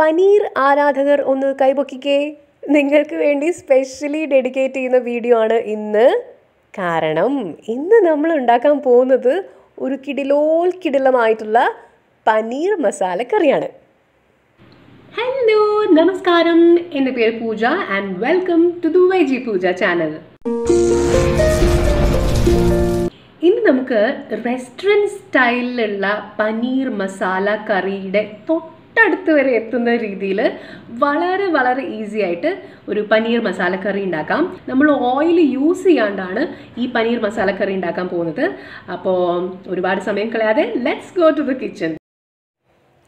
പനീർ ആരാധകർ ഒന്ന് കൈപൊക്കിക്കേ നിങ്ങൾക്ക് വേണ്ടി സ്പെഷ്യലി ഡെഡിക്കേറ്റ് ചെയ്യുന്ന വീഡിയോ ആണ് ഇന്ന് കാരണം ഇന്ന് നമ്മൾ ഉണ്ടാക്കാൻ പോകുന്നത് ഒരു കിടിലോൽ കിടിലമായിട്ടുള്ള പനീർ മസാല കറിയാണ് ഹലോ നമസ്കാരം എൻ്റെ പേര് Pooja and welcome to the veggie Pooja channel ഇന്ന് നമുക്ക് റെസ്റ്റോറൻറ്റ് സ്റ്റൈലിലുള്ള പനീർ മസാല കറിയുടെ തൊട്ട് തൊട്ടടുത്ത് വരെ എത്തുന്ന രീതിയിൽ വളരെ വളരെ ഈസി ആയിട്ട് ഒരു പനീർ മസാലക്കറി ഉണ്ടാക്കാം നമ്മൾ ഓയിൽ യൂസ് ചെയ്യാണ്ടാണ് ഈ പനീർ മസാലക്കറി ഉണ്ടാക്കാൻ പോകുന്നത് അപ്പോൾ ഒരുപാട് സമയം കളയാതെ let's go to the kitchen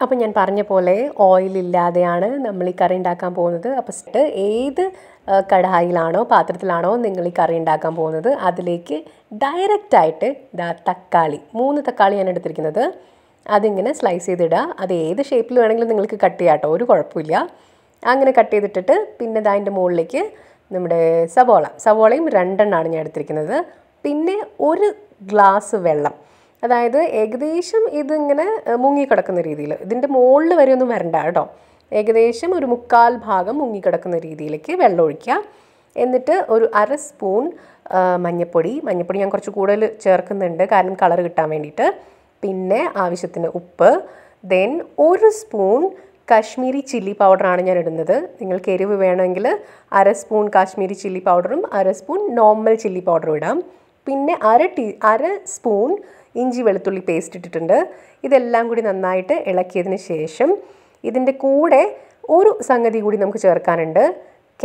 അപ്പോൾ ഞാൻ പറഞ്ഞ പോലെ ഓയിൽ ഇല്ലാതെയാണ് നമ്മൾ ഈ കറി ഉണ്ടാക്കാൻ പോകുന്നത് അപ്പോൾ ഏത് കടായിലാണോ പാത്രത്തിലാണോ നിങ്ങൾ ഈ കറി ഉണ്ടാക്കാൻ പോകുന്നത് അതിലേക്ക് ഡയറക്റ്റായിട്ട് തക്കാളി മൂന്ന് തക്കാളി ഞാൻ എടുത്തിരിക്കുന്നത് അതിങ്ങനെ സ്ലൈസ് ചെയ്തിടുക അത് ഏത് ഷേപ്പിൽ വേണമെങ്കിലും നിങ്ങൾക്ക് കട്ട് ചെയ്യാം കേട്ടോ ഒരു കുഴപ്പമില്ല അങ്ങനെ കട്ട് ചെയ്തിട്ടിട്ട് പിന്നെ അതിൻ്റെ മുകളിലേക്ക് നമ്മുടെ സവോള സവോളയും രണ്ടെണ്ണമാണ് ഞാൻ എടുത്തിരിക്കുന്നത് പിന്നെ ഒരു ഗ്ലാസ് വെള്ളം അതായത് ഏകദേശം ഇതിങ്ങനെ മുങ്ങിക്കിടക്കുന്ന രീതിയിൽ ഇതിൻ്റെ മുകളിൽ വരെ ഒന്നും വരണ്ട കേട്ടോ ഏകദേശം ഒരു മുക്കാൽ ഭാഗം മുങ്ങിക്കിടക്കുന്ന രീതിയിലേക്ക് വെള്ളം ഒഴിക്കുക എന്നിട്ട് ഒരു അര സ്പൂൺ മഞ്ഞൾപ്പൊടി മഞ്ഞൾപ്പൊടി ഞാൻ കുറച്ച് കൂടുതൽ ചേർക്കുന്നുണ്ട് കാരണം കളർ കിട്ടാൻ വേണ്ടിയിട്ട് പിന്നെ ആവശ്യത്തിന് ഉപ്പ് ദെൻ ഒരു സ്പൂൺ കാശ്മീരി ചില്ലി പൗഡറാണ് ഞാൻ ഇടുന്നത് നിങ്ങൾക്ക് എരിവ് വേണമെങ്കിൽ അര സ്പൂൺ കാശ്മീരി ചില്ലി പൗഡറും അര സ്പൂൺ നോർമൽ ചില്ലി പൗഡറും ഇടാം പിന്നെ അര ടീ അര സ്പൂൺ ഇഞ്ചി വെളുത്തുള്ളി പേസ്റ്റ് ഇട്ടിട്ടുണ്ട് ഇതെല്ലാം കൂടി നന്നായിട്ട് ഇളക്കിയതിന് ശേഷം ഇതിൻ്റെ കൂടെ ഒരു സംഗതി കൂടി നമുക്ക് ചേർക്കാനുണ്ട്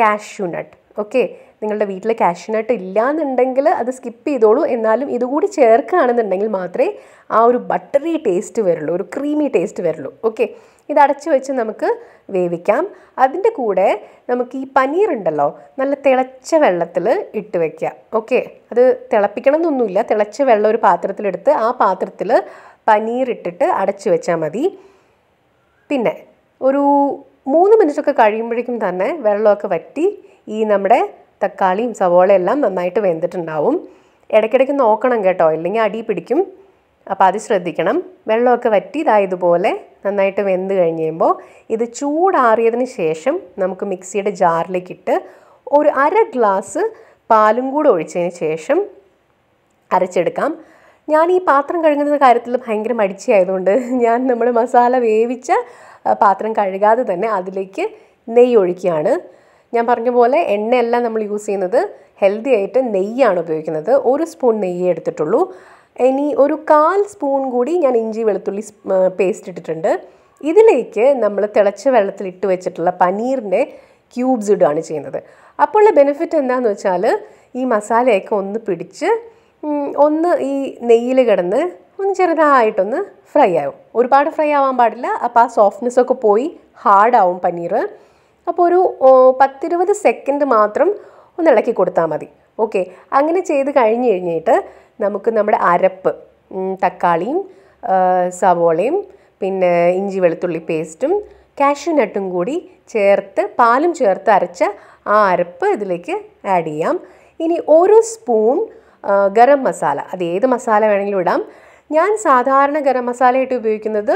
കാഷ്യൂ നട്ട് ഓക്കെ നിങ്ങളുടെ വീട്ടിൽ ക്യാഷിനായിട്ട് ഇല്ല എന്നുണ്ടെങ്കിൽ അത് സ്കിപ്പ് ചെയ്തോളൂ എന്നാലും ഇതുകൂടി ചേർക്കുകയാണെന്നുണ്ടെങ്കിൽ മാത്രമേ ആ ഒരു ബട്ടറി ടേസ്റ്റ് വരുള്ളൂ ഒരു ക്രീമി ടേസ്റ്റ് വരുള്ളൂ ഓക്കെ ഇത് അടച്ചു വെച്ച് നമുക്ക് വേവിക്കാം അതിൻ്റെ കൂടെ നമുക്ക് ഈ പനീർ ഉണ്ടല്ലോ നല്ല തിളച്ച വെള്ളത്തിൽ ഇട്ട് വയ്ക്കാം ഓക്കെ അത് തിളപ്പിക്കണം എന്നൊന്നുമില്ല തിളച്ച വെള്ളം ഒരു പാത്രത്തിലെടുത്ത് ആ പാത്രത്തിൽ പനീർ ഇട്ടിട്ട് അടച്ചു വെച്ചാൽ മതി പിന്നെ ഒരു മൂന്ന് മിനിറ്റൊക്കെ കഴിയുമ്പോഴേക്കും തന്നെ വെള്ളമൊക്കെ വറ്റി ഈ നമ്മുടെ തക്കാളിയും എല്ലാം നന്നായിട്ട് വെന്തിട്ടുണ്ടാവും ഇടയ്ക്കിടയ്ക്ക് നോക്കണം കേട്ടോ ഇല്ലെങ്കിൽ അടി പിടിക്കും അപ്പോൾ അത് ശ്രദ്ധിക്കണം വെള്ളമൊക്കെ വറ്റിയതായതുപോലെ നന്നായിട്ട് വെന്ത് കഴിഞ്ഞ് കഴിയുമ്പോൾ ഇത് ചൂടാറിയതിന് ശേഷം നമുക്ക് മിക്സിയുടെ ജാറിലേക്കിട്ട് ഒരു അര ഗ്ലാസ് പാലും കൂടെ ഒഴിച്ചതിന് ശേഷം അരച്ചെടുക്കാം ഞാൻ ഈ പാത്രം കഴുകുന്ന കാര്യത്തിൽ ഭയങ്കര മടിച്ചായതുകൊണ്ട് ഞാൻ നമ്മൾ മസാല വേവിച്ച പാത്രം കഴുകാതെ തന്നെ അതിലേക്ക് നെയ്യ് ഒഴിക്കുകയാണ് ഞാൻ പറഞ്ഞ പോലെ എണ്ണയല്ല നമ്മൾ യൂസ് ചെയ്യുന്നത് ഹെൽത്തി ആയിട്ട് നെയ്യാണ് ഉപയോഗിക്കുന്നത് ഒരു സ്പൂൺ നെയ്യേ എടുത്തിട്ടുള്ളൂ ഇനി ഒരു കാൽ സ്പൂൺ കൂടി ഞാൻ ഇഞ്ചി വെളുത്തുള്ളി പേസ്റ്റ് ഇട്ടിട്ടുണ്ട് ഇതിലേക്ക് നമ്മൾ തിളച്ച വെള്ളത്തിൽ ഇട്ട് വെച്ചിട്ടുള്ള പനീറിൻ്റെ ക്യൂബ്സ് ഇടുകയാണ് ചെയ്യുന്നത് അപ്പോൾ ഉള്ള ബെനിഫിറ്റ് എന്താണെന്ന് വെച്ചാൽ ഈ മസാലയൊക്കെ ഒന്ന് പിടിച്ച് ഒന്ന് ഈ നെയ്യിൽ കിടന്ന് ഒന്ന് ചെറുതായിട്ടൊന്ന് ഫ്രൈ ആവും ഒരുപാട് ഫ്രൈ ആവാൻ പാടില്ല അപ്പോൾ ആ സോഫ്റ്റ്നെസ്സൊക്കെ പോയി ഹാർഡാവും പനീർ അപ്പോൾ ഒരു പത്തിരുപത് സെക്കൻഡ് മാത്രം ഒന്ന് ഇളക്കി കൊടുത്താൽ മതി ഓക്കെ അങ്ങനെ ചെയ്ത് കഴിഞ്ഞ് കഴിഞ്ഞിട്ട് നമുക്ക് നമ്മുടെ അരപ്പ് തക്കാളിയും സവോളയും പിന്നെ ഇഞ്ചി വെളുത്തുള്ളി പേസ്റ്റും കാഷ്യൂ നട്ടും കൂടി ചേർത്ത് പാലും ചേർത്ത് അരച്ച ആ അരപ്പ് ഇതിലേക്ക് ആഡ് ചെയ്യാം ഇനി ഒരു സ്പൂൺ ഗരം മസാല അത് ഏത് മസാല വേണമെങ്കിലും ഇടാം ഞാൻ സാധാരണ ഗരം മസാലയായിട്ട് ഉപയോഗിക്കുന്നത്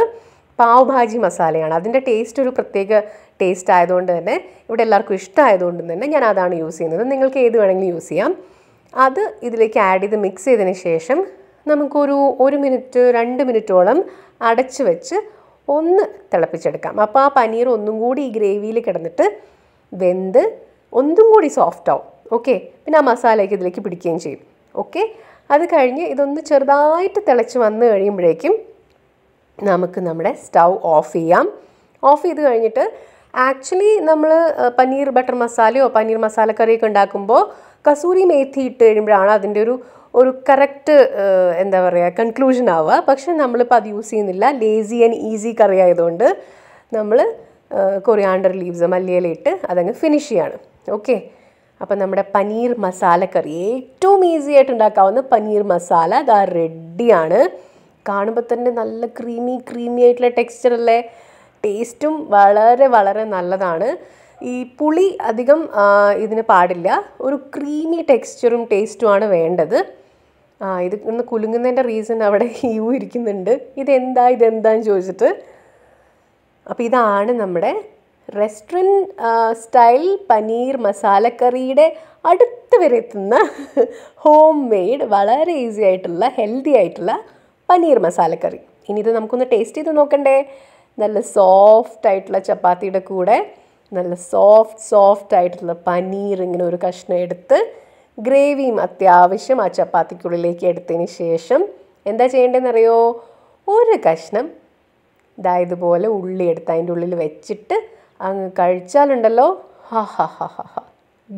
പാവ് ഭാജി മസാലയാണ് അതിൻ്റെ ടേസ്റ്റ് ഒരു പ്രത്യേക ടേസ്റ്റ് ആയതുകൊണ്ട് തന്നെ ഇവിടെ എല്ലാവർക്കും ഇഷ്ടമായതുകൊണ്ട് തന്നെ ഞാൻ അതാണ് യൂസ് ചെയ്യുന്നത് നിങ്ങൾക്ക് ഏത് വേണമെങ്കിലും യൂസ് ചെയ്യാം അത് ഇതിലേക്ക് ആഡ് ചെയ്ത് മിക്സ് ചെയ്തതിന് ശേഷം നമുക്കൊരു ഒരു മിനിറ്റ് രണ്ട് മിനിറ്റോളം അടച്ച് വെച്ച് ഒന്ന് തിളപ്പിച്ചെടുക്കാം അപ്പോൾ ആ പനീർ ഒന്നും കൂടി ഈ ഗ്രേവിയിൽ കിടന്നിട്ട് വെന്ത് ഒന്നും കൂടി സോഫ്റ്റ് ആവും ഓക്കെ പിന്നെ ആ മസാലയ്ക്ക് ഇതിലേക്ക് പിടിക്കുകയും ചെയ്യും ഓക്കെ അത് കഴിഞ്ഞ് ഇതൊന്ന് ചെറുതായിട്ട് തിളച്ച് വന്നു കഴിയുമ്പോഴേക്കും നമുക്ക് നമ്മുടെ സ്റ്റൗ ഓഫ് ചെയ്യാം ഓഫ് ചെയ്ത് കഴിഞ്ഞിട്ട് ആക്ച്വലി നമ്മൾ പനീർ ബട്ടർ മസാലയോ പനീർ മസാലക്കറിയൊക്കെ ഉണ്ടാക്കുമ്പോൾ കസൂരി മേത്തി ഇട്ട് കഴിയുമ്പോഴാണ് അതിൻ്റെ ഒരു ഒരു കറക്റ്റ് എന്താ പറയുക കൺക്ലൂഷൻ ആവുക പക്ഷെ നമ്മളിപ്പോൾ അത് യൂസ് ചെയ്യുന്നില്ല ലേസി ആൻഡ് ഈസി കറി ആയതുകൊണ്ട് നമ്മൾ കൊറിയാണ്ടർ ലീവ്സ് മല്ലിയിലിട്ട് അതങ്ങ് ഫിനിഷ് ചെയ്യാണ് ഓക്കെ അപ്പം നമ്മുടെ പനീർ മസാല കറി ഏറ്റവും ഈസി ആയിട്ട് ഉണ്ടാക്കാവുന്ന പനീർ മസാല അത് റെഡിയാണ് കാണുമ്പോൾ തന്നെ നല്ല ക്രീമി ക്രീമി ആയിട്ടുള്ള ടെക്സ്ചറുള്ള ടേസ്റ്റും വളരെ വളരെ നല്ലതാണ് ഈ പുളി അധികം ഇതിന് പാടില്ല ഒരു ക്രീമി ടെക്സ്ചറും ടേസ്റ്റുമാണ് വേണ്ടത് ആ ഇത് ഒന്ന് കുലുങ്ങുന്നതിൻ്റെ റീസൺ അവിടെ യു ഇരിക്കുന്നുണ്ട് ഇതെന്താ ഇതെന്താന്ന് ചോദിച്ചിട്ട് അപ്പോൾ ഇതാണ് നമ്മുടെ റെസ്റ്റോറൻറ്റ് സ്റ്റൈൽ പനീർ മസാലക്കറിയുടെ അടുത്ത് വരെ എത്തുന്ന ഹോം മെയ്ഡ് വളരെ ഈസി ആയിട്ടുള്ള ഹെൽത്തി ആയിട്ടുള്ള പനീർ മസാല കറി ഇനി ഇത് നമുക്കൊന്ന് ടേസ്റ്റ് ചെയ്ത് നോക്കണ്ടേ നല്ല സോഫ്റ്റ് ആയിട്ടുള്ള ചപ്പാത്തിയുടെ കൂടെ നല്ല സോഫ്റ്റ് സോഫ്റ്റ് ആയിട്ടുള്ള പനീർ ഇങ്ങനെ ഒരു കഷ്ണം എടുത്ത് ഗ്രേവിയും അത്യാവശ്യം ആ ചപ്പാത്തിക്കുള്ളിലേക്ക് എടുത്തതിന് ശേഷം എന്താ ചെയ്യേണ്ടതെന്നറിയോ ഒരു കഷ്ണം ഇതാ ഇതുപോലെ ഉള്ളി എടുത്ത് അതിൻ്റെ ഉള്ളിൽ വെച്ചിട്ട് അങ്ങ് കഴിച്ചാലുണ്ടല്ലോ ഹാ ഹാ ഹാ ഹാ ഹാ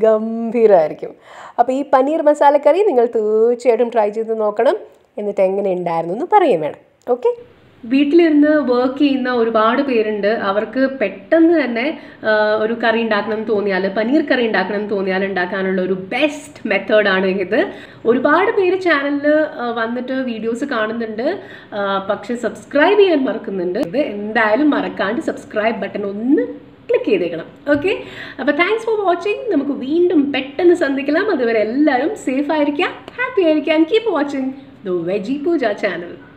ഗംഭീരമായിരിക്കും അപ്പോൾ ഈ പനീർ മസാലക്കറി നിങ്ങൾ തീർച്ചയായിട്ടും ട്രൈ ചെയ്ത് നോക്കണം എന്നിട്ട് എങ്ങനെ ഉണ്ടായിരുന്നു എന്ന് പറയുകയും വേണം ഓക്കെ വീട്ടിലിരുന്ന് വർക്ക് ചെയ്യുന്ന ഒരുപാട് പേരുണ്ട് അവർക്ക് പെട്ടെന്ന് തന്നെ ഒരു കറി ഉണ്ടാക്കണം എന്ന് തോന്നിയാൽ പനീർ കറി ഉണ്ടാക്കണം എന്ന് തോന്നിയാൽ ഉണ്ടാക്കാനുള്ള ഒരു ബെസ്റ്റ് മെത്തേഡാണ് ഇത് ഒരുപാട് പേര് ചാനലിൽ വന്നിട്ട് വീഡിയോസ് കാണുന്നുണ്ട് പക്ഷെ സബ്സ്ക്രൈബ് ചെയ്യാൻ മറക്കുന്നുണ്ട് ഇത് എന്തായാലും മറക്കാണ്ട് സബ്സ്ക്രൈബ് ബട്ടൺ ഒന്ന് ക്ലിക്ക് ചെയ്തേക്കണം ഓക്കെ അപ്പോൾ താങ്ക്സ് ഫോർ വാച്ചിങ് നമുക്ക് വീണ്ടും പെട്ടെന്ന് സന്ധിക്കണം അതുവരെ എല്ലാവരും സേഫ് ആയിരിക്കാം ഹാപ്പി ആയിരിക്കാം keep watching the Veggie Pooja channel.